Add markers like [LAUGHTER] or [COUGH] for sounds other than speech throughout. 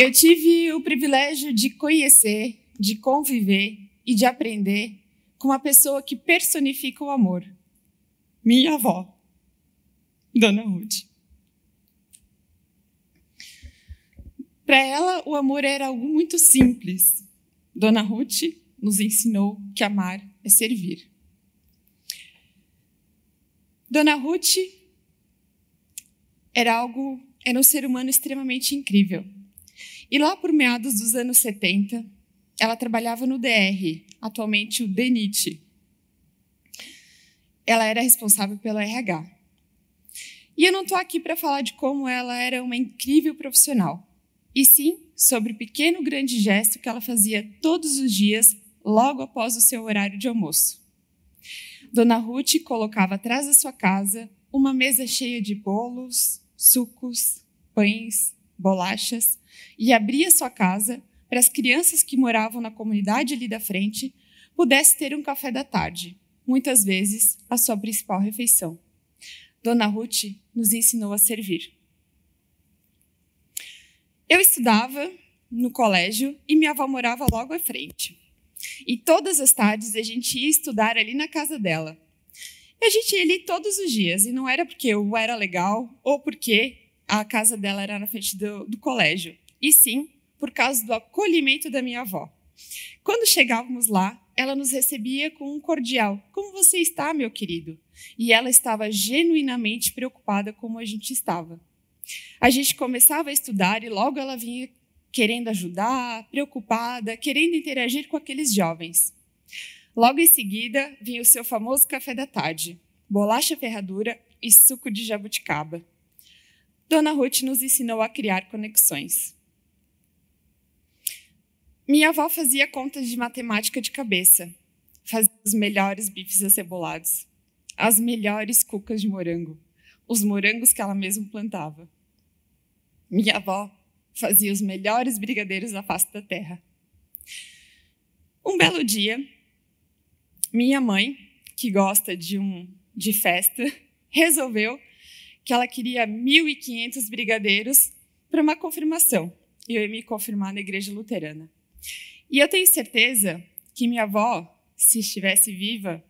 Eu tive o privilégio de conhecer, de conviver e de aprender com uma pessoa que personifica o amor. Minha avó, Dona Ruth. Para ela, o amor era algo muito simples. Dona Ruth nos ensinou que amar é servir. Dona Ruth era algo, era um ser humano extremamente incrível. E lá por meados dos anos 70, ela trabalhava no DR, atualmente o DENIT. Ela era responsável pelo RH. E eu não estou aqui para falar de como ela era uma incrível profissional, e sim sobre o pequeno grande gesto que ela fazia todos os dias, logo após o seu horário de almoço. Dona Ruth colocava atrás da sua casa uma mesa cheia de bolos, sucos, pães, bolachas e abria sua casa para as crianças que moravam na comunidade ali da frente pudesse ter um café da tarde, muitas vezes a sua principal refeição. Dona Ruth nos ensinou a servir. Eu estudava no colégio e minha avó morava logo à frente. E todas as tardes a gente ia estudar ali na casa dela. E a gente ia ali todos os dias, e não era porque eu era legal ou porque a casa dela era na frente do, do colégio. E sim, por causa do acolhimento da minha avó. Quando chegávamos lá, ela nos recebia com um cordial: Como você está, meu querido? E ela estava genuinamente preocupada como a gente estava. A gente começava a estudar e logo ela vinha querendo ajudar, preocupada, querendo interagir com aqueles jovens. Logo em seguida, vinha o seu famoso café da tarde, bolacha ferradura e suco de jabuticaba. Dona Ruth nos ensinou a criar conexões. Minha avó fazia contas de matemática de cabeça, fazia os melhores bifes acebolados, as melhores cucas de morango, os morangos que ela mesma plantava. Minha avó fazia os melhores brigadeiros da face da terra. Um belo dia, minha mãe, que gosta de um de festa, [LAUGHS] resolveu que ela queria 1.500 brigadeiros para uma confirmação. E eu ia me confirmar na igreja luterana. E eu tenho certeza que minha avó, se estivesse viva,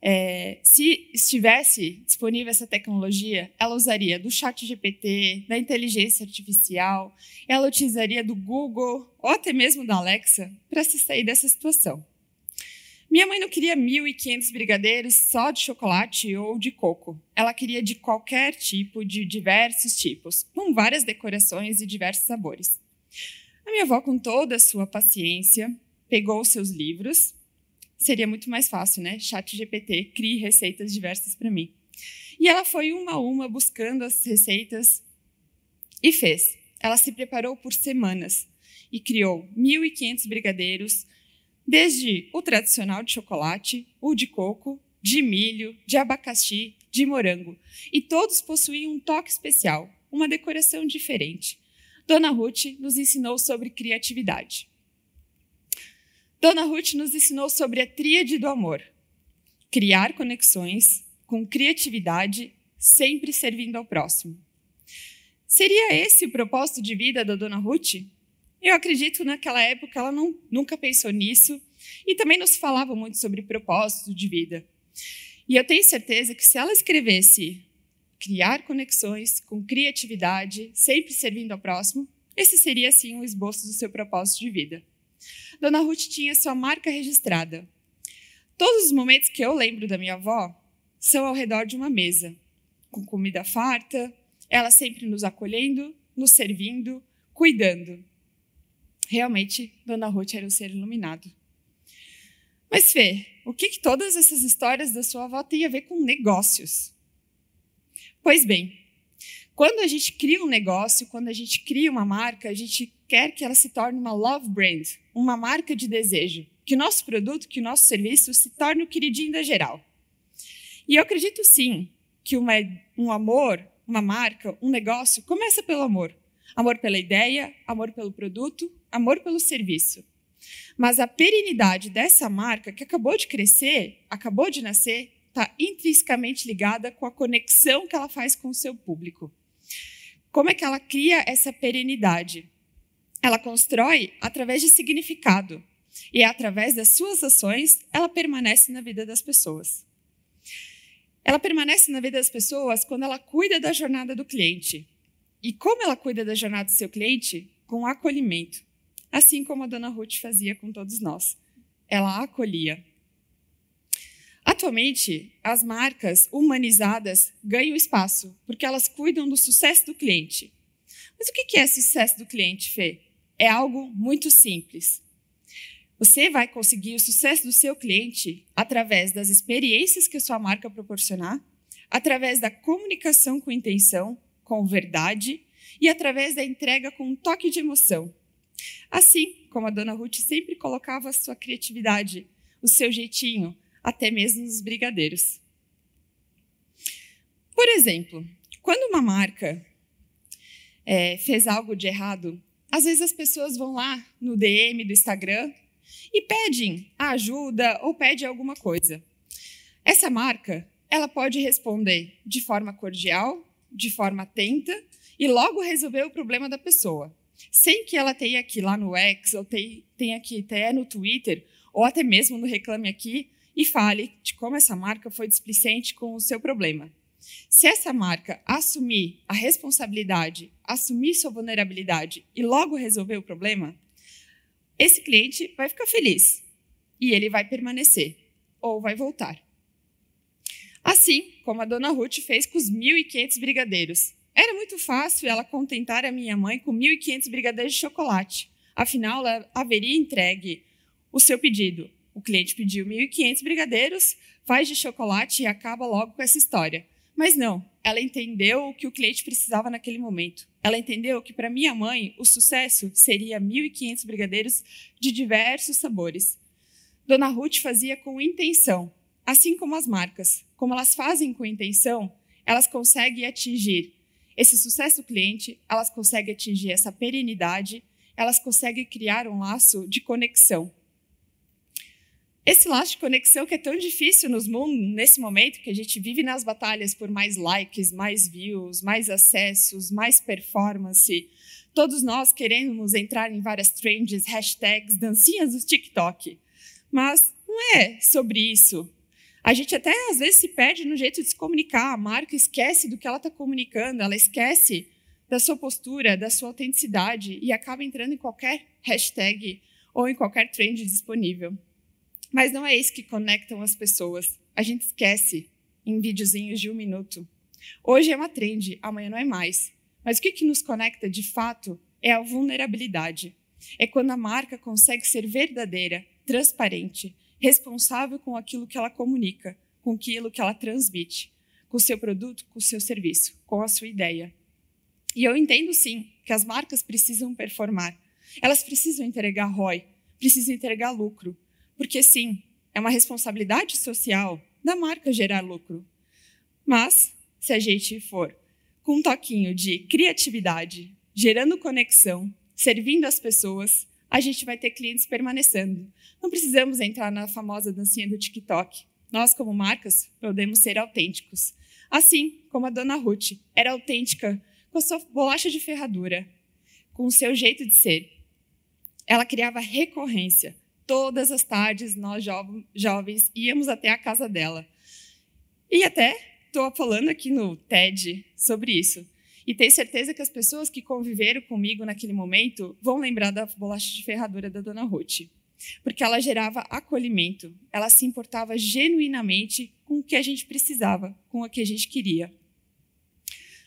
é, se estivesse disponível essa tecnologia, ela usaria do chat GPT, da inteligência artificial, ela utilizaria do Google ou até mesmo da Alexa para se sair dessa situação. Minha mãe não queria 1.500 brigadeiros só de chocolate ou de coco. Ela queria de qualquer tipo, de diversos tipos, com várias decorações e diversos sabores. A minha avó, com toda a sua paciência, pegou seus livros. Seria muito mais fácil, né? Chat GPT, crie receitas diversas para mim. E ela foi uma a uma buscando as receitas e fez. Ela se preparou por semanas e criou 1.500 brigadeiros Desde o tradicional de chocolate, o de coco, de milho, de abacaxi, de morango. E todos possuíam um toque especial, uma decoração diferente. Dona Ruth nos ensinou sobre criatividade. Dona Ruth nos ensinou sobre a tríade do amor: criar conexões com criatividade, sempre servindo ao próximo. Seria esse o propósito de vida da Dona Ruth? Eu acredito naquela época ela não, nunca pensou nisso e também não se falava muito sobre propósito de vida. E eu tenho certeza que se ela escrevesse criar conexões com criatividade, sempre servindo ao próximo, esse seria assim um esboço do seu propósito de vida. Dona Ruth tinha sua marca registrada. Todos os momentos que eu lembro da minha avó são ao redor de uma mesa, com comida farta, ela sempre nos acolhendo, nos servindo, cuidando. Realmente, Dona Ruth era um ser iluminado. Mas, Fê, o que, que todas essas histórias da sua avó têm a ver com negócios? Pois bem, quando a gente cria um negócio, quando a gente cria uma marca, a gente quer que ela se torne uma love brand, uma marca de desejo, que o nosso produto, que o nosso serviço se torne o queridinho da geral. E eu acredito sim que uma, um amor, uma marca, um negócio começa pelo amor. Amor pela ideia, amor pelo produto, amor pelo serviço. Mas a perenidade dessa marca, que acabou de crescer, acabou de nascer, está intrinsecamente ligada com a conexão que ela faz com o seu público. Como é que ela cria essa perenidade? Ela constrói através de significado. E é através das suas ações, ela permanece na vida das pessoas. Ela permanece na vida das pessoas quando ela cuida da jornada do cliente. E como ela cuida da jornada do seu cliente? Com acolhimento assim como a dona Ruth fazia com todos nós. Ela a acolhia. Atualmente, as marcas humanizadas ganham espaço, porque elas cuidam do sucesso do cliente. Mas o que é sucesso do cliente, Fê? É algo muito simples. Você vai conseguir o sucesso do seu cliente através das experiências que a sua marca proporcionar, através da comunicação com intenção, com verdade e através da entrega com um toque de emoção. Assim como a dona Ruth sempre colocava a sua criatividade, o seu jeitinho, até mesmo nos brigadeiros. Por exemplo, quando uma marca é, fez algo de errado, às vezes as pessoas vão lá no DM do Instagram e pedem a ajuda ou pedem alguma coisa. Essa marca, ela pode responder de forma cordial, de forma atenta e logo resolver o problema da pessoa sem que ela tenha aqui lá no X, ou tenha aqui até no Twitter, ou até mesmo no Reclame Aqui, e fale de como essa marca foi displicente com o seu problema. Se essa marca assumir a responsabilidade, assumir sua vulnerabilidade e logo resolver o problema, esse cliente vai ficar feliz e ele vai permanecer ou vai voltar. Assim como a dona Ruth fez com os 1.500 brigadeiros, era muito fácil ela contentar a minha mãe com 1.500 brigadeiros de chocolate. Afinal, ela haveria entregue o seu pedido. O cliente pediu 1.500 brigadeiros, faz de chocolate e acaba logo com essa história. Mas não, ela entendeu o que o cliente precisava naquele momento. Ela entendeu que para minha mãe o sucesso seria 1.500 brigadeiros de diversos sabores. Dona Ruth fazia com intenção, assim como as marcas. Como elas fazem com intenção, elas conseguem atingir esse sucesso cliente, elas conseguem atingir essa perenidade, elas conseguem criar um laço de conexão. Esse laço de conexão que é tão difícil nos mundos, nesse momento que a gente vive nas batalhas por mais likes, mais views, mais acessos, mais performance. Todos nós queremos entrar em várias trends, hashtags, dancinhas do TikTok. Mas não é sobre isso. A gente até às vezes se perde no jeito de se comunicar. A marca esquece do que ela está comunicando, ela esquece da sua postura, da sua autenticidade e acaba entrando em qualquer hashtag ou em qualquer trend disponível. Mas não é isso que conectam as pessoas. A gente esquece em videozinhos de um minuto. Hoje é uma trend, amanhã não é mais. Mas o que, que nos conecta de fato é a vulnerabilidade. É quando a marca consegue ser verdadeira, transparente, responsável com aquilo que ela comunica, com aquilo que ela transmite, com o seu produto, com o seu serviço, com a sua ideia. E eu entendo sim que as marcas precisam performar. Elas precisam entregar ROI, precisam entregar lucro, porque sim, é uma responsabilidade social da marca gerar lucro. Mas se a gente for com um toquinho de criatividade, gerando conexão, servindo as pessoas, a gente vai ter clientes permanecendo. Não precisamos entrar na famosa dancinha do TikTok. Nós, como marcas, podemos ser autênticos. Assim como a dona Ruth era autêntica com a sua bolacha de ferradura, com o seu jeito de ser. Ela criava recorrência. Todas as tardes, nós jovens íamos até a casa dela. E até estou falando aqui no TED sobre isso. E tenho certeza que as pessoas que conviveram comigo naquele momento vão lembrar da bolacha de ferradura da Dona Ruth, porque ela gerava acolhimento, ela se importava genuinamente com o que a gente precisava, com o que a gente queria.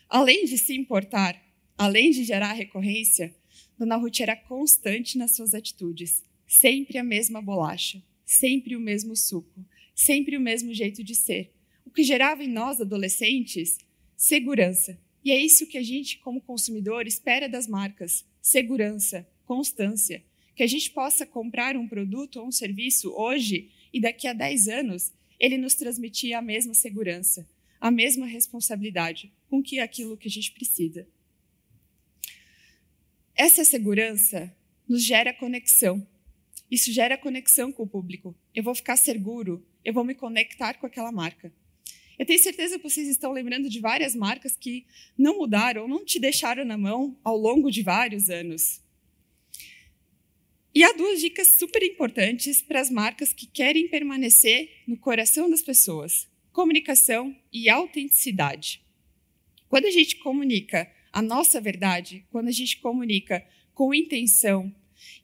Além de se importar, além de gerar recorrência, Dona Ruth era constante nas suas atitudes, sempre a mesma bolacha, sempre o mesmo suco, sempre o mesmo jeito de ser, o que gerava em nós adolescentes segurança e é isso que a gente, como consumidor, espera das marcas: segurança, constância. Que a gente possa comprar um produto ou um serviço hoje e daqui a 10 anos ele nos transmitir a mesma segurança, a mesma responsabilidade com que aquilo que a gente precisa. Essa segurança nos gera conexão. Isso gera conexão com o público. Eu vou ficar seguro, eu vou me conectar com aquela marca. Eu tenho certeza que vocês estão lembrando de várias marcas que não mudaram, não te deixaram na mão ao longo de vários anos. E há duas dicas super importantes para as marcas que querem permanecer no coração das pessoas: comunicação e autenticidade. Quando a gente comunica a nossa verdade, quando a gente comunica com intenção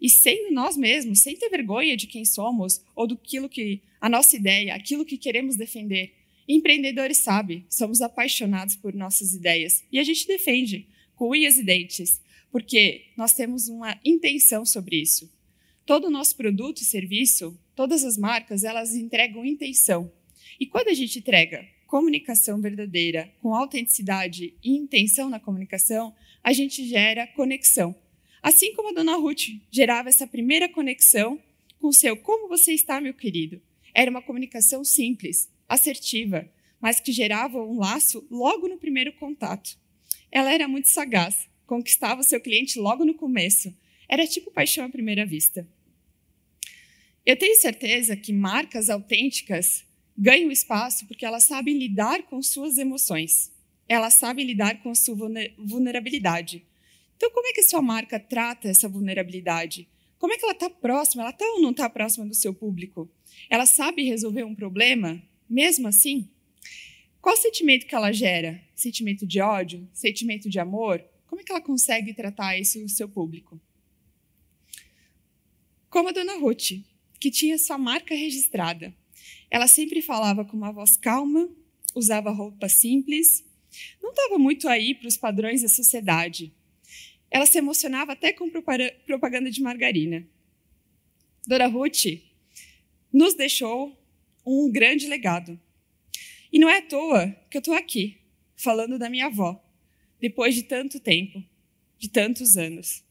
e sendo nós mesmos, sem ter vergonha de quem somos ou do que a nossa ideia, aquilo que queremos defender, Empreendedores sabem, somos apaixonados por nossas ideias e a gente defende com unhas e dentes, porque nós temos uma intenção sobre isso. Todo o nosso produto e serviço, todas as marcas, elas entregam intenção. E quando a gente entrega comunicação verdadeira, com autenticidade e intenção na comunicação, a gente gera conexão. Assim como a dona Ruth gerava essa primeira conexão com o seu Como você está, meu querido? Era uma comunicação simples, assertiva, mas que gerava um laço logo no primeiro contato. Ela era muito sagaz, conquistava seu cliente logo no começo. Era tipo paixão à primeira vista. Eu tenho certeza que marcas autênticas ganham espaço porque elas sabem lidar com suas emoções. Elas sabem lidar com sua vulnerabilidade. Então, como é que a sua marca trata essa vulnerabilidade? Como é que ela está próxima? Ela está ou não está próxima do seu público? Ela sabe resolver um problema? Mesmo assim, qual sentimento que ela gera? Sentimento de ódio? Sentimento de amor? Como é que ela consegue tratar isso no seu público? Como a dona Ruth, que tinha sua marca registrada. Ela sempre falava com uma voz calma, usava roupa simples, não estava muito aí para os padrões da sociedade. Ela se emocionava até com propaganda de margarina. Dora Ruth nos deixou um grande legado. E não é à toa que eu estou aqui, falando da minha avó, depois de tanto tempo, de tantos anos.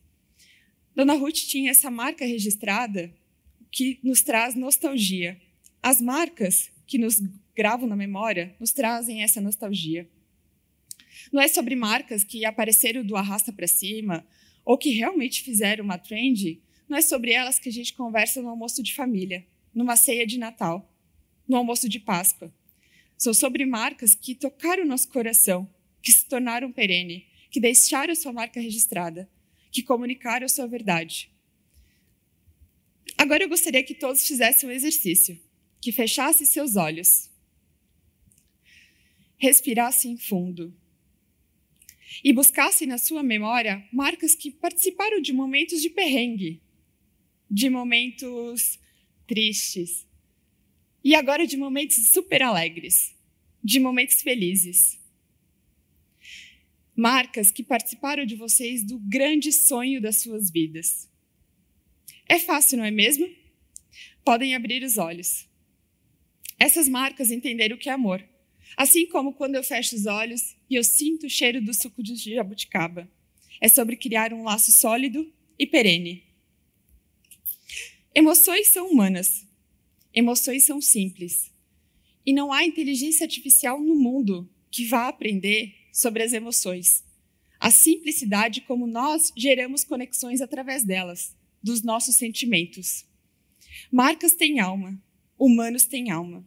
Dona Ruth tinha essa marca registrada que nos traz nostalgia. As marcas que nos gravam na memória nos trazem essa nostalgia. Não é sobre marcas que apareceram do arrasta para cima ou que realmente fizeram uma trend, não é sobre elas que a gente conversa no almoço de família, numa ceia de Natal no almoço de Páscoa. São sobre marcas que tocaram nosso coração, que se tornaram perene, que deixaram sua marca registrada, que comunicaram sua verdade. Agora eu gostaria que todos fizessem um exercício, que fechassem seus olhos, respirassem fundo e buscassem na sua memória marcas que participaram de momentos de perrengue, de momentos tristes, e agora de momentos super alegres, de momentos felizes. Marcas que participaram de vocês do grande sonho das suas vidas. É fácil, não é mesmo? Podem abrir os olhos. Essas marcas entenderam o que é amor. Assim como quando eu fecho os olhos e eu sinto o cheiro do suco de jabuticaba. É sobre criar um laço sólido e perene. Emoções são humanas, Emoções são simples. E não há inteligência artificial no mundo que vá aprender sobre as emoções. A simplicidade como nós geramos conexões através delas, dos nossos sentimentos. Marcas têm alma, humanos têm alma.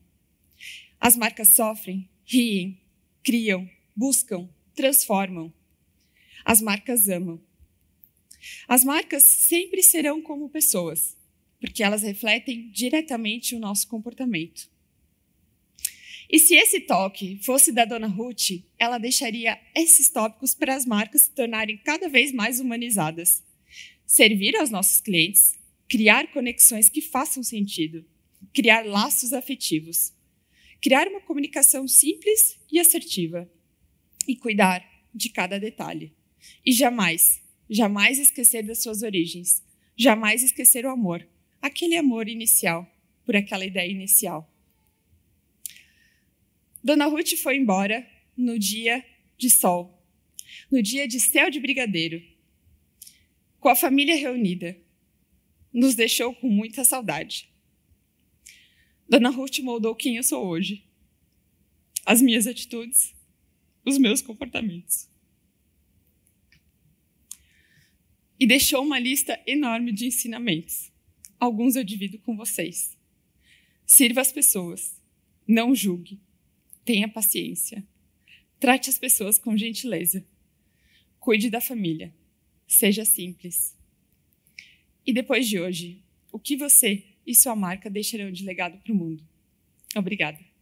As marcas sofrem, riem, criam, buscam, transformam. As marcas amam. As marcas sempre serão como pessoas, porque elas refletem diretamente o nosso comportamento. E se esse toque fosse da dona Ruth, ela deixaria esses tópicos para as marcas se tornarem cada vez mais humanizadas. Servir aos nossos clientes, criar conexões que façam sentido, criar laços afetivos, criar uma comunicação simples e assertiva e cuidar de cada detalhe. E jamais, jamais esquecer das suas origens, jamais esquecer o amor, aquele amor inicial, por aquela ideia inicial. Dona Ruth foi embora no dia de sol, no dia de céu de brigadeiro, com a família reunida. Nos deixou com muita saudade. Dona Ruth moldou quem eu sou hoje, as minhas atitudes, os meus comportamentos. E deixou uma lista enorme de ensinamentos alguns eu divido com vocês. Sirva as pessoas, não julgue, tenha paciência, trate as pessoas com gentileza, cuide da família, seja simples. E depois de hoje, o que você e sua marca deixarão de legado para o mundo? Obrigada.